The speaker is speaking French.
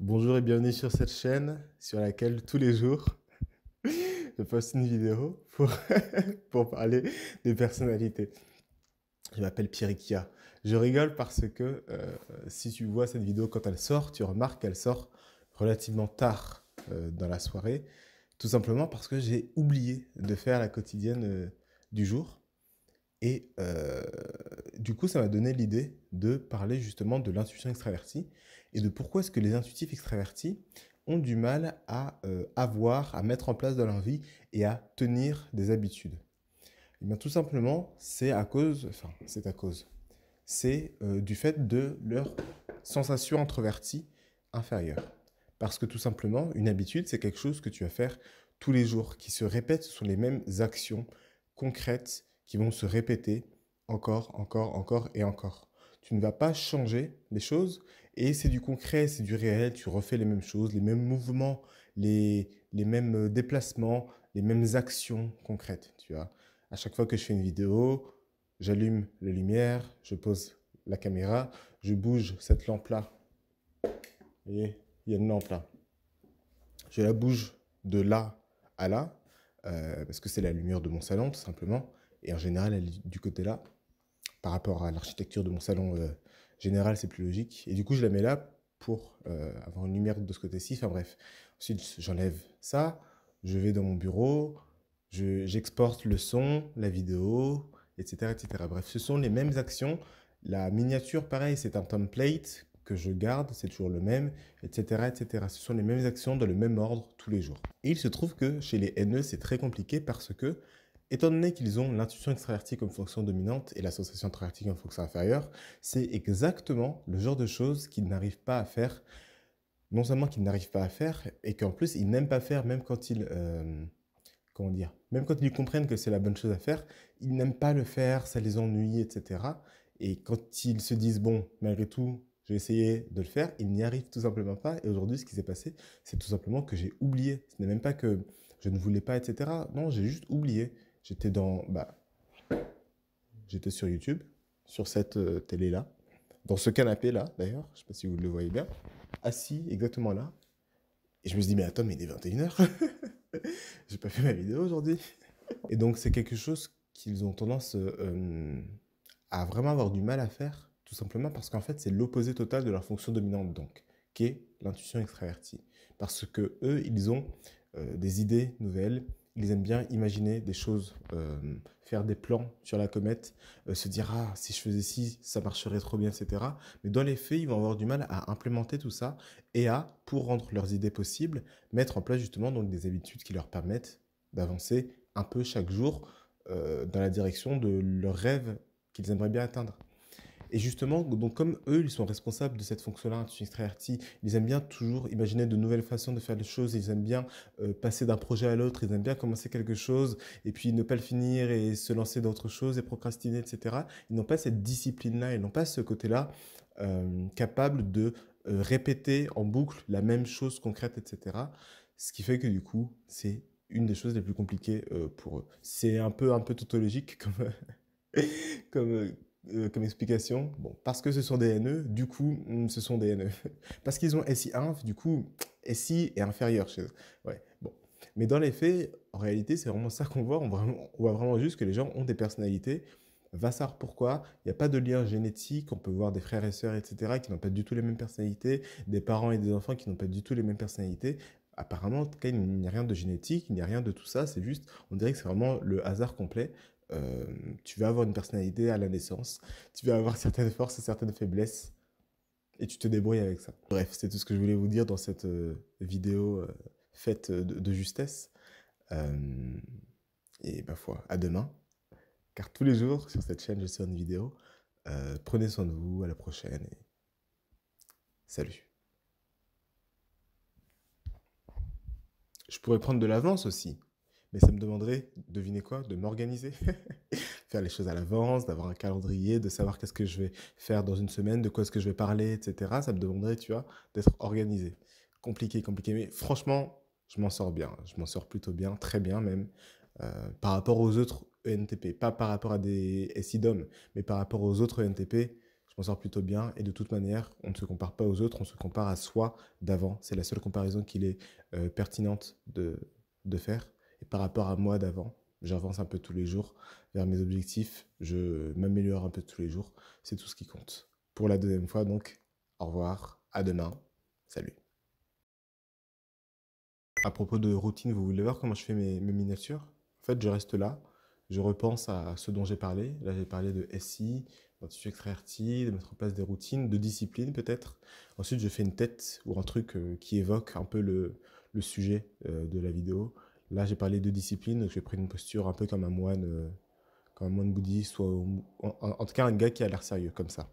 Bonjour et bienvenue sur cette chaîne sur laquelle tous les jours je poste une vidéo pour, parler des personnalités. Je m'appelle Pierre Ikia. Je rigole parce que euh, si tu vois cette vidéo quand elle sort, tu remarques qu'elle sort relativement tard euh, dans la soirée, tout simplement parce que j'ai oublié de faire la quotidienne euh, du jour. Et du coup, ça m'a donné l'idée de parler justement de l'intuition extravertie et de pourquoi est-ce que les intuitifs extravertis ont du mal à euh, avoir, à mettre en place dans leur vie et à tenir des habitudes. Eh bien, tout simplement, c'est à cause, enfin, c'est à cause, c'est euh, du fait de leur sensation introvertie inférieure. Parce que tout simplement, une habitude, c'est quelque chose que tu vas faire tous les jours, qui se répète, ce sont les mêmes actions concrètes qui vont se répéter encore, encore, encore et encore. Tu ne vas pas changer les choses et c'est du concret, c'est du réel. Tu refais les mêmes choses, les mêmes mouvements, les, mêmes euh, déplacements, les mêmes actions concrètes. Tu vois, à chaque fois que je fais une vidéo, j'allume la lumière, je pose la caméra, je bouge cette lampe là. Vous voyez, il y a une lampe là. Je la bouge de là à là euh, parce que c'est la lumière de mon salon tout simplement. Et en général, elle est du côté là par rapport à l'architecture de mon salon euh, général, c'est plus logique. Et du coup, je la mets là pour euh, avoir une lumière de ce côté-ci. Enfin bref, ensuite, j'enlève ça, je vais dans mon bureau, j'exporte le son, la vidéo, etc., etc. Bref, ce sont les mêmes actions. La miniature, pareil, c'est un template que je garde, c'est toujours le même, etc., etc. Ce sont les mêmes actions dans le même ordre tous les jours. Et il se trouve que chez les NE, c'est très compliqué parce que Étant donné qu'ils ont l'intuition extravertie comme fonction dominante et l'association introvertie comme fonction inférieure, c'est exactement le genre de choses qu'ils n'arrivent pas à faire. Non seulement qu'ils n'arrivent pas à faire, et qu'en plus ils n'aiment pas faire, même quand ils, euh, comment dire, même quand ils comprennent que c'est la bonne chose à faire, ils n'aiment pas le faire, ça les ennuie, etc. Et quand ils se disent bon, malgré tout, j'ai essayé de le faire, ils n'y arrivent tout simplement pas. Et aujourd'hui, ce qui s'est passé, c'est tout simplement que j'ai oublié. Ce n'est même pas que je ne voulais pas, etc. Non, j'ai juste oublié j'étais dans, bah, j'étais sur YouTube, sur cette euh, télé-là, dans ce canapé-là, d'ailleurs, je ne sais pas si vous le voyez bien, assis exactement là. Et je me suis dit, mais attends, mais il est 21h. J'ai pas fait ma vidéo aujourd'hui. Et donc, c'est quelque chose qu'ils ont tendance euh, à vraiment avoir du mal à faire, tout simplement parce qu'en fait, c'est l'opposé total de leur fonction dominante, donc, qui est l'intuition extravertie. Parce que eux, ils ont euh, des idées nouvelles, ils aiment bien imaginer des choses, euh, faire des plans sur la comète, euh, se dire ah si je faisais ci ça marcherait trop bien, etc. Mais dans les faits, ils vont avoir du mal à implémenter tout ça et à, pour rendre leurs idées possibles, mettre en place justement donc des habitudes qui leur permettent d'avancer un peu chaque jour euh, dans la direction de leurs rêves qu'ils aimeraient bien atteindre. Et justement, donc comme eux, ils sont responsables de cette fonction-là, hein, ils aiment bien toujours imaginer de nouvelles façons de faire les choses, ils aiment bien euh, passer d'un projet à l'autre, ils aiment bien commencer quelque chose et puis ne pas le finir et se lancer dans autre chose et procrastiner, etc. Ils n'ont pas cette discipline-là, ils n'ont pas ce côté-là euh, capable de euh, répéter en boucle la même chose concrète, etc. Ce qui fait que du coup, c'est une des choses les plus compliquées pour eux. C'est un peu, un peu tautologique comme, comme euh, comme explication Bon, parce que ce sont des NE, du coup, hmm, ce sont des NE. Parce qu'ils ont SI1, du coup, SI est inférieur chez eux. Ouais, bon. Mais dans les faits, en réalité, c'est vraiment ça qu'on voit. On, voit vraiment juste que les gens ont des personnalités. savoir pourquoi Il n'y a pas de lien génétique. On peut voir des frères et sœurs, etc., qui n'ont pas du tout les mêmes personnalités, des parents et des enfants qui n'ont pas du tout les mêmes personnalités. Apparemment, en tout cas, il n'y a rien de génétique, il n'y a rien de tout ça. C'est juste, on dirait que c'est vraiment le hasard complet. Euh, tu vas avoir une personnalité à la naissance, tu vas avoir certaines forces et certaines faiblesses, et tu te débrouilles avec ça. Bref, c'est tout ce que je voulais vous dire dans cette euh, vidéo euh, faite de, justesse. et ma foi, à demain, car tous les jours sur cette chaîne, je sors une vidéo. prenez soin de vous, à la prochaine, et salut. Je pourrais prendre de l'avance aussi. Mais ça me demanderait, devinez quoi, de m'organiser, faire les choses à l'avance, d'avoir un calendrier, de savoir qu'est-ce que je vais faire dans une semaine, de quoi est-ce que je vais parler, etc. Ça me demanderait, tu vois, d'être organisé. Compliqué, compliqué. Mais franchement, je m'en sors bien. Je m'en sors plutôt bien, très bien même, euh, par rapport aux autres ENTP. Pas par rapport à des SIDOM, mais par rapport aux autres ENTP, je m'en sors plutôt bien. Et de toute manière, on ne se compare pas aux autres, on se compare à soi d'avant. C'est la seule comparaison qu'il est euh, pertinente de, de faire par rapport à moi d'avant. J'avance un peu tous les jours vers mes objectifs, je m'améliore un peu tous les jours, c'est tout ce qui compte. Pour la deuxième fois, donc, au revoir, à demain, salut. À propos de routine, vous voulez voir comment je fais mes, miniatures En fait, je reste là, je repense à ce dont j'ai parlé. Là, j'ai parlé de SI, d'institut extraverti, de mettre en place des routines, de discipline peut-être. Ensuite, je fais une tête ou un truc euh, qui évoque un peu le sujet euh, de la vidéo. Là, j'ai parlé de discipline, donc j'ai pris une posture un peu comme un moine, euh, comme un moine bouddhiste, ou en, tout cas un gars qui a l'air sérieux, comme ça.